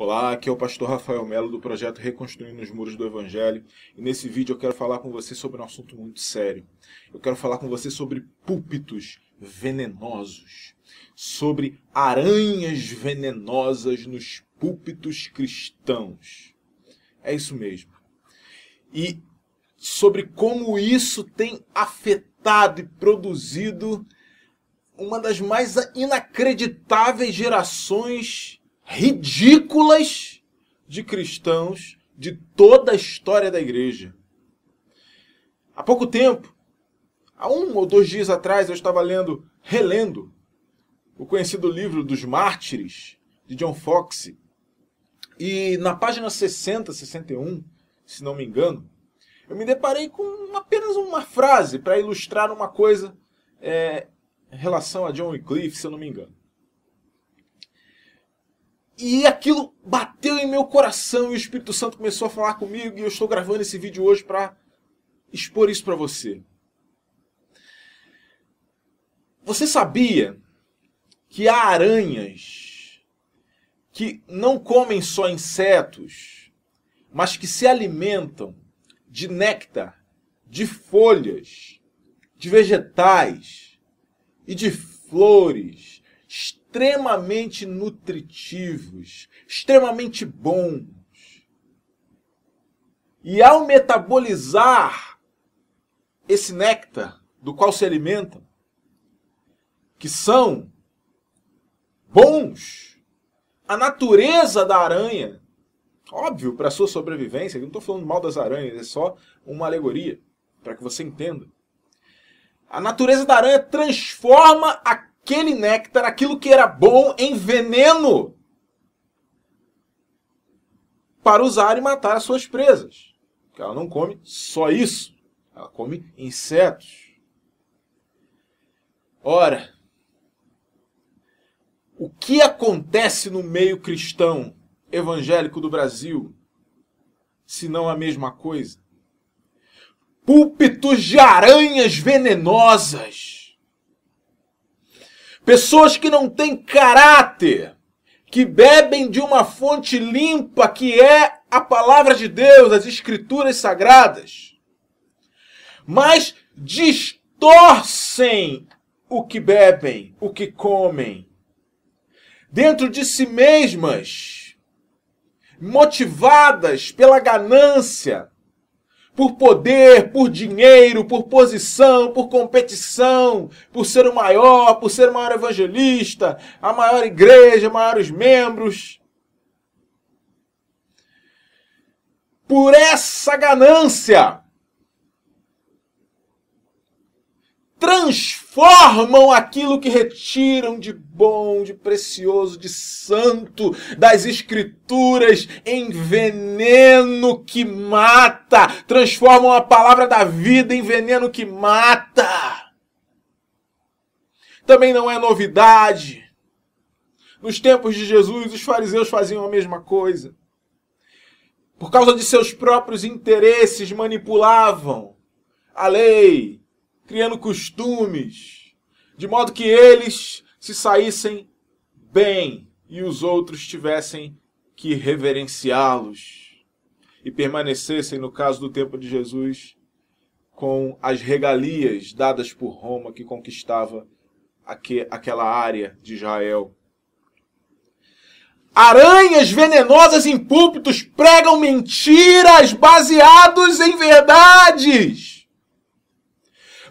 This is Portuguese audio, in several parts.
Olá, aqui é o pastor Rafael Melo do projeto Reconstruindo os Muros do Evangelho e nesse vídeo eu quero falar com você sobre um assunto muito sério. Eu quero falar com você sobre púlpitos venenosos, sobre aranhas venenosas nos púlpitos cristãos. É isso mesmo. E sobre como isso tem afetado e produzido uma das mais inacreditáveis gerações ridículas de cristãos de toda a história da igreja. Há pouco tempo, há um ou dois dias atrás, eu estava lendo, relendo, o conhecido livro dos Mártires, de John Foxe. E na página 60, 61, se não me engano, eu me deparei com apenas uma frase para ilustrar uma coisa é, em relação a John Wycliffe, se eu não me engano. E aquilo bateu em meu coração e o Espírito Santo começou a falar comigo e eu estou gravando esse vídeo hoje para expor isso para você. Você sabia que há aranhas que não comem só insetos, mas que se alimentam de néctar, de folhas, de vegetais e de flores extremamente nutritivos, extremamente bons. E ao metabolizar esse néctar do qual se alimentam, que são bons, a natureza da aranha, óbvio, para sua sobrevivência, eu não estou falando mal das aranhas, é só uma alegoria, para que você entenda. A natureza da aranha transforma a aquele néctar, aquilo que era bom em veneno, para usar e matar as suas presas. Porque ela não come só isso, ela come insetos. Ora, o que acontece no meio cristão evangélico do Brasil, se não a mesma coisa? Púlpitos de aranhas venenosas Pessoas que não têm caráter, que bebem de uma fonte limpa que é a palavra de Deus, as escrituras sagradas, mas distorcem o que bebem, o que comem, dentro de si mesmas, motivadas pela ganância, por poder, por dinheiro, por posição, por competição, por ser o maior, por ser o maior evangelista, a maior igreja, maiores membros. Por essa ganância, transformam aquilo que retiram de bom, de precioso, de santo das escrituras em veneno que mata, transformam a palavra da vida em veneno que mata. Também não é novidade. Nos tempos de Jesus, os fariseus faziam a mesma coisa. Por causa de seus próprios interesses, manipulavam a lei, criando costumes, de modo que eles se saíssem bem e os outros tivessem que reverenciá-los e permanecessem, no caso do tempo de Jesus, com as regalias dadas por Roma que conquistava aqu aquela área de Israel. Aranhas venenosas em púlpitos pregam mentiras baseadas em verdades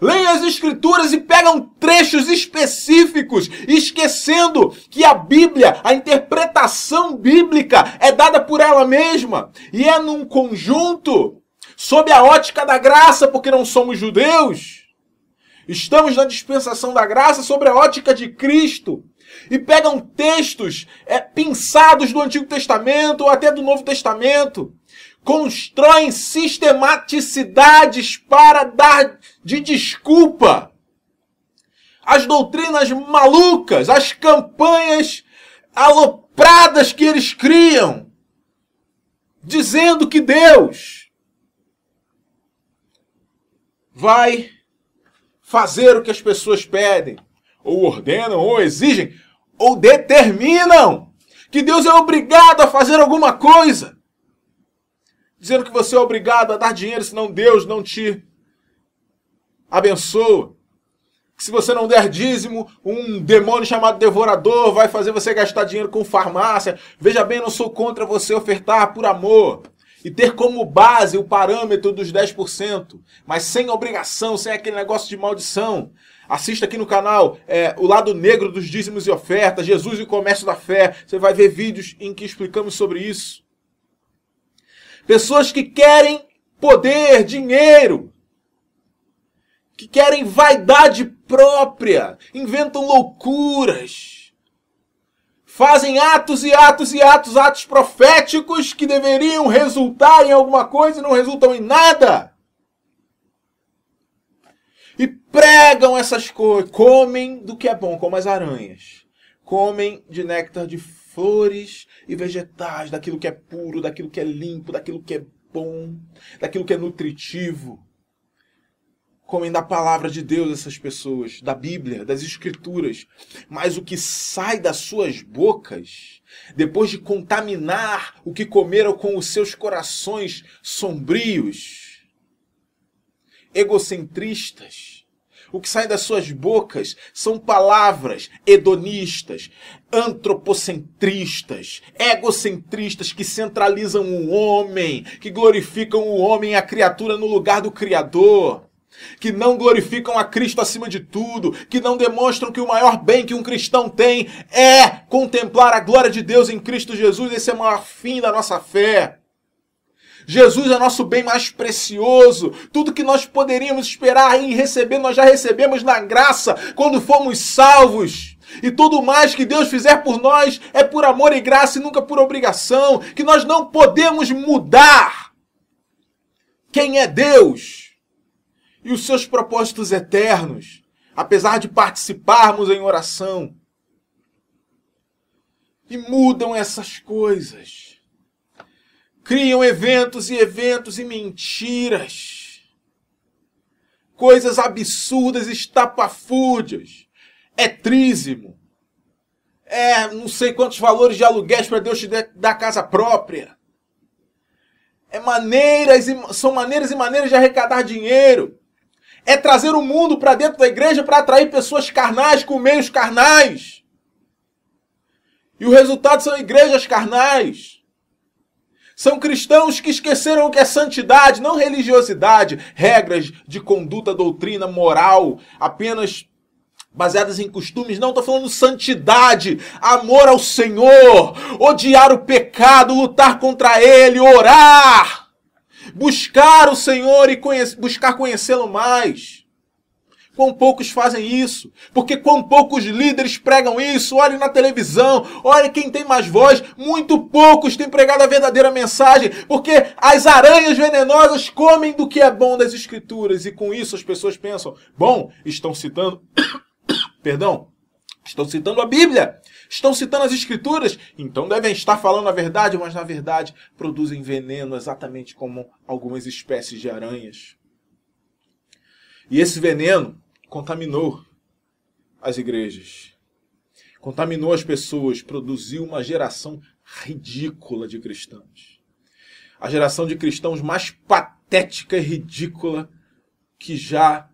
leem as escrituras e pegam trechos específicos, esquecendo que a Bíblia, a interpretação bíblica é dada por ela mesma e é num conjunto, sob a ótica da graça, porque não somos judeus. Estamos na dispensação da graça sobre a ótica de Cristo e pegam textos é, pinçados do Antigo Testamento ou até do Novo Testamento constroem sistematicidades para dar de desculpa. As doutrinas malucas, as campanhas alopradas que eles criam, dizendo que Deus vai fazer o que as pessoas pedem, ou ordenam, ou exigem, ou determinam que Deus é obrigado a fazer alguma coisa dizendo que você é obrigado a dar dinheiro, senão Deus não te abençoa. Que se você não der dízimo, um demônio chamado devorador vai fazer você gastar dinheiro com farmácia. Veja bem, não sou contra você ofertar por amor e ter como base o parâmetro dos 10%, mas sem obrigação, sem aquele negócio de maldição. Assista aqui no canal é, O Lado Negro dos Dízimos e Ofertas, Jesus e o Comércio da Fé. Você vai ver vídeos em que explicamos sobre isso. Pessoas que querem poder, dinheiro, que querem vaidade própria, inventam loucuras, fazem atos e atos e atos, atos proféticos que deveriam resultar em alguma coisa e não resultam em nada. E pregam essas coisas, comem do que é bom, como as aranhas, comem de néctar de flores e vegetais, daquilo que é puro, daquilo que é limpo, daquilo que é bom, daquilo que é nutritivo. Comem da palavra de Deus essas pessoas, da Bíblia, das Escrituras. Mas o que sai das suas bocas, depois de contaminar o que comeram com os seus corações sombrios, egocentristas, o que sai das suas bocas são palavras hedonistas, antropocentristas, egocentristas que centralizam o homem, que glorificam o homem e a criatura no lugar do Criador que não glorificam a Cristo acima de tudo, que não demonstram que o maior bem que um cristão tem é contemplar a glória de Deus em Cristo Jesus. Esse é o maior fim da nossa fé. Jesus é nosso bem mais precioso. Tudo que nós poderíamos esperar e receber, nós já recebemos na graça quando fomos salvos. E tudo mais que Deus fizer por nós é por amor e graça e nunca por obrigação, que nós não podemos mudar quem é Deus e os seus propósitos eternos, apesar de participarmos em oração. E mudam essas coisas Criam eventos e eventos e mentiras. Coisas absurdas, estapafúrdias. É trízimo. É não sei quantos valores de aluguéis para Deus te dar casa própria. É maneiras e, são maneiras e maneiras de arrecadar dinheiro. É trazer o mundo para dentro da igreja para atrair pessoas carnais com meios carnais. E o resultado são igrejas carnais. São cristãos que esqueceram o que é santidade, não religiosidade, regras de conduta, doutrina, moral, apenas baseadas em costumes, não, estou falando santidade, amor ao Senhor, odiar o pecado, lutar contra ele, orar, buscar o Senhor e conhece, buscar conhecê-lo mais. Quão poucos fazem isso? Porque quão poucos líderes pregam isso? Olhe na televisão, olhe quem tem mais voz. Muito poucos têm pregado a verdadeira mensagem, porque as aranhas venenosas comem do que é bom das escrituras e com isso as pessoas pensam: bom, estão citando, perdão, estão citando a Bíblia, estão citando as escrituras, então devem estar falando a verdade, mas na verdade produzem veneno exatamente como algumas espécies de aranhas. E esse veneno contaminou as igrejas, contaminou as pessoas, produziu uma geração ridícula de cristãos. A geração de cristãos mais patética e ridícula que já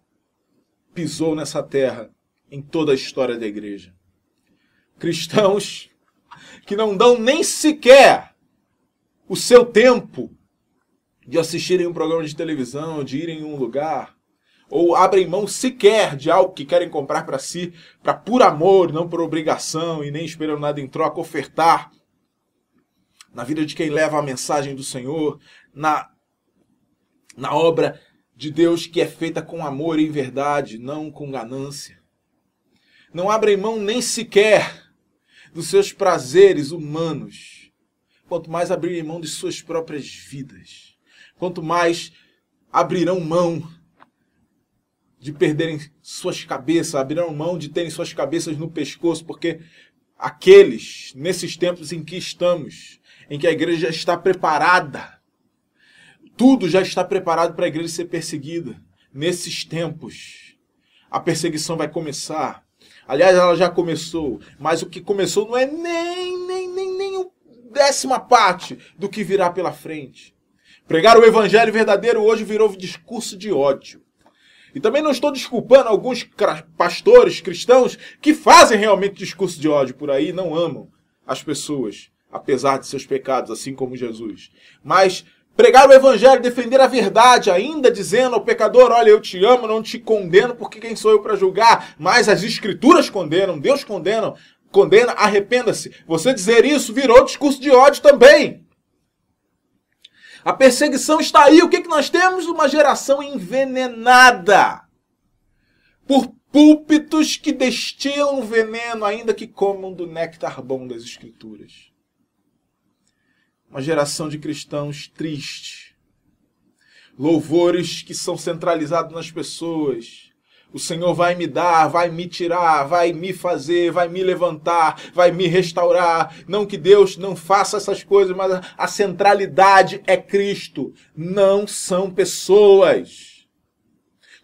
pisou nessa terra em toda a história da igreja. Cristãos que não dão nem sequer o seu tempo de assistirem um programa de televisão, de irem em um lugar, ou abrem mão sequer de algo que querem comprar para si, para por amor, não por obrigação e nem esperam nada em troca, ofertar na vida de quem leva a mensagem do Senhor, na, na obra de Deus que é feita com amor e em verdade, não com ganância. Não abrem mão nem sequer dos seus prazeres humanos, quanto mais abrirem mão de suas próprias vidas, quanto mais abrirão mão de perderem suas cabeças, abriram mão de terem suas cabeças no pescoço, porque aqueles, nesses tempos em que estamos, em que a igreja já está preparada, tudo já está preparado para a igreja ser perseguida. Nesses tempos, a perseguição vai começar. Aliás, ela já começou, mas o que começou não é nem, nem, nem, nem o décima parte do que virá pela frente. Pregar o evangelho verdadeiro hoje virou discurso de ódio. E também não estou desculpando alguns pastores cristãos que fazem realmente discurso de ódio por aí, não amam as pessoas, apesar de seus pecados, assim como Jesus. Mas pregar o evangelho, defender a verdade, ainda dizendo ao pecador: Olha, eu te amo, não te condeno, porque quem sou eu para julgar? Mas as escrituras condenam, Deus condena, condena, arrependa-se. Você dizer isso virou discurso de ódio também. A perseguição está aí. O que, que nós temos? Uma geração envenenada por púlpitos que destilam veneno, ainda que comam do néctar bom das Escrituras. Uma geração de cristãos triste. Louvores que são centralizados nas pessoas o Senhor vai me dar, vai me tirar, vai me fazer, vai me levantar, vai me restaurar. Não que Deus não faça essas coisas, mas a centralidade é Cristo, não são pessoas.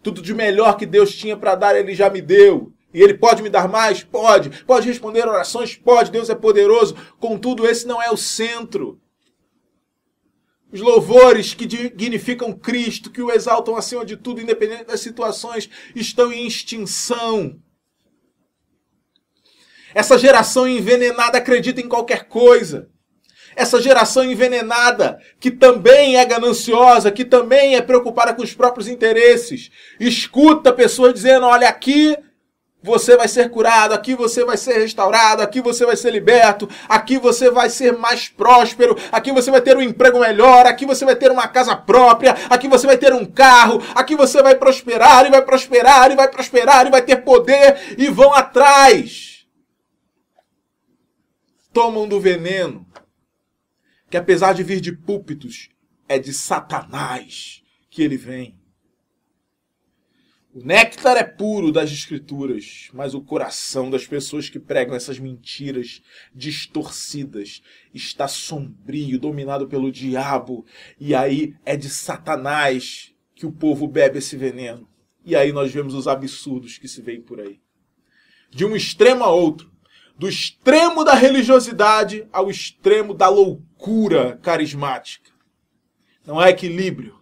Tudo de melhor que Deus tinha para dar, Ele já me deu. E Ele pode me dar mais? Pode. Pode responder orações? Pode. Deus é poderoso. Contudo, esse não é o centro os louvores que dignificam Cristo, que o exaltam acima de tudo, independente das situações, estão em extinção. Essa geração envenenada acredita em qualquer coisa. Essa geração envenenada, que também é gananciosa, que também é preocupada com os próprios interesses, escuta pessoas dizendo: olha, aqui você vai ser curado, aqui você vai ser restaurado, aqui você vai ser liberto, aqui você vai ser mais próspero, aqui você vai ter um emprego melhor, aqui você vai ter uma casa própria, aqui você vai ter um carro, aqui você vai prosperar e vai prosperar e vai prosperar e vai ter poder e vão atrás. Tomam do veneno, que apesar de vir de púlpitos, é de Satanás que ele vem. O néctar é puro das escrituras, mas o coração das pessoas que pregam essas mentiras distorcidas está sombrio, dominado pelo diabo, e aí é de Satanás que o povo bebe esse veneno. E aí nós vemos os absurdos que se veem por aí. De um extremo a outro, do extremo da religiosidade ao extremo da loucura carismática. Não há equilíbrio.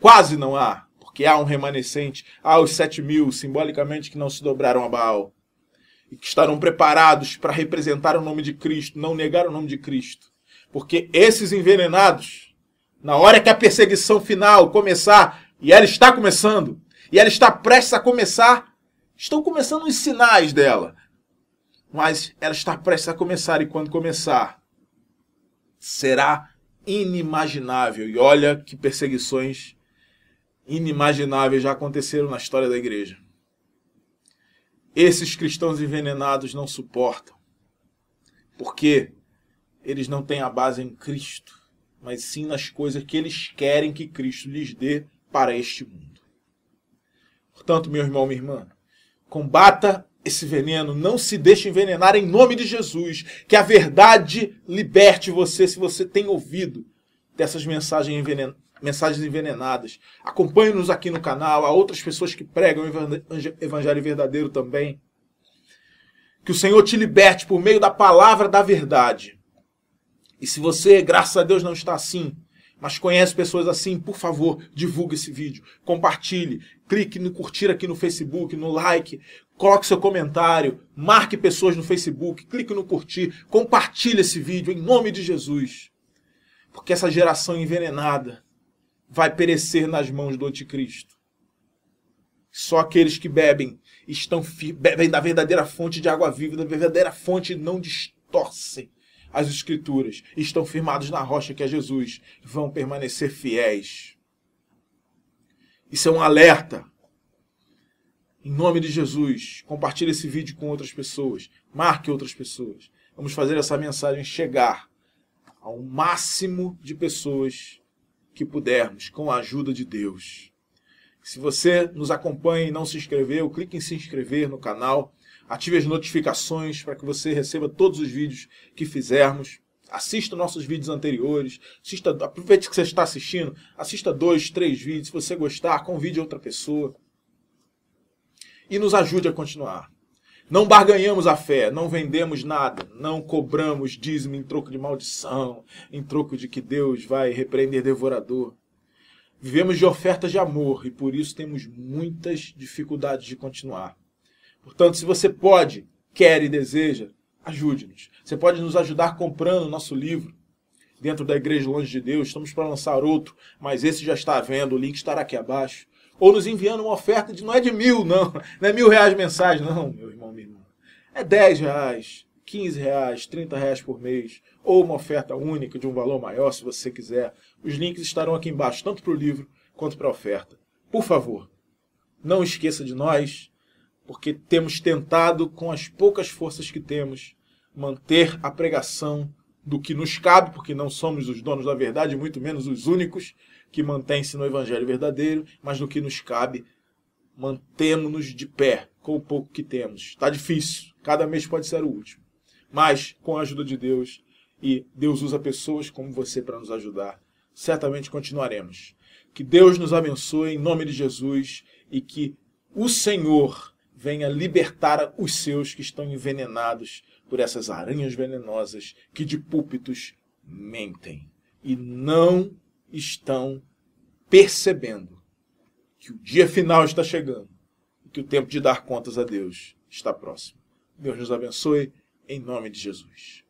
Quase não há porque há um remanescente, há os sete mil, simbolicamente, que não se dobraram a Baal, e que estarão preparados para representar o nome de Cristo, não negar o nome de Cristo. Porque esses envenenados, na hora que a perseguição final começar, e ela está começando, e ela está prestes a começar, estão começando os sinais dela. Mas ela está prestes a começar, e quando começar, será inimaginável. E olha que perseguições inimagináveis já aconteceram na história da igreja. Esses cristãos envenenados não suportam, porque eles não têm a base em Cristo, mas sim nas coisas que eles querem que Cristo lhes dê para este mundo. Portanto, meu irmão, minha irmã, combata esse veneno, não se deixe envenenar em nome de Jesus, que a verdade liberte você se você tem ouvido dessas mensagens envenen Mensagens Envenenadas. Acompanhe-nos aqui no canal, há outras pessoas que pregam o Evangelho Verdadeiro também. Que o Senhor te liberte por meio da palavra da verdade. E se você, graças a Deus, não está assim, mas conhece pessoas assim, por favor, divulgue esse vídeo, compartilhe, clique no curtir aqui no Facebook, no like, coloque seu comentário, marque pessoas no Facebook, clique no curtir, compartilhe esse vídeo em nome de Jesus. Porque essa geração envenenada vai perecer nas mãos do anticristo. Só aqueles que bebem estão bebem da verdadeira fonte de água viva, da verdadeira fonte não distorcem as escrituras, estão firmados na rocha que é Jesus, vão permanecer fiéis. Isso é um alerta. Em nome de Jesus, compartilhe esse vídeo com outras pessoas, marque outras pessoas. Vamos fazer essa mensagem chegar ao máximo de pessoas que pudermos, com a ajuda de Deus. Se você nos acompanha e não se inscreveu, clique em se inscrever no canal, ative as notificações para que você receba todos os vídeos que fizermos. Assista nossos vídeos anteriores, assista, aproveite que você está assistindo, assista dois, três vídeos, se você gostar, convide outra pessoa. E nos ajude a continuar. Não barganhamos a fé, não vendemos nada, não cobramos dízimo em troco de maldição, em troco de que Deus vai repreender devorador. Vivemos de ofertas de amor e por isso temos muitas dificuldades de continuar. Portanto, se você pode, quer e deseja, ajude-nos. Você pode nos ajudar comprando o nosso livro. Dentro da Igreja Longe de Deus, estamos para lançar outro, mas esse já está à venda, o link estará aqui abaixo. Ou nos enviando uma oferta de não é de mil, não. Não é mil reais mensais, não, meu irmão, minha irmã. É dez reais, quinze reais, trinta reais por mês. Ou uma oferta única de um valor maior, se você quiser. Os links estarão aqui embaixo, tanto para o livro quanto para a oferta. Por favor, não esqueça de nós, porque temos tentado, com as poucas forças que temos, manter a pregação do que nos cabe, porque não somos os donos da verdade, muito menos os únicos que mantém-se no Evangelho verdadeiro, mas no que nos cabe, mantemos-nos de pé com o pouco que temos. Está difícil, cada mês pode ser o último. Mas, com a ajuda de Deus, e Deus usa pessoas como você para nos ajudar, certamente continuaremos. Que Deus nos abençoe em nome de Jesus e que o Senhor venha libertar os seus que estão envenenados por essas aranhas venenosas que de púlpitos mentem e não estão percebendo que o dia final está chegando e que o tempo de dar contas a Deus está próximo. Deus nos abençoe em nome de Jesus.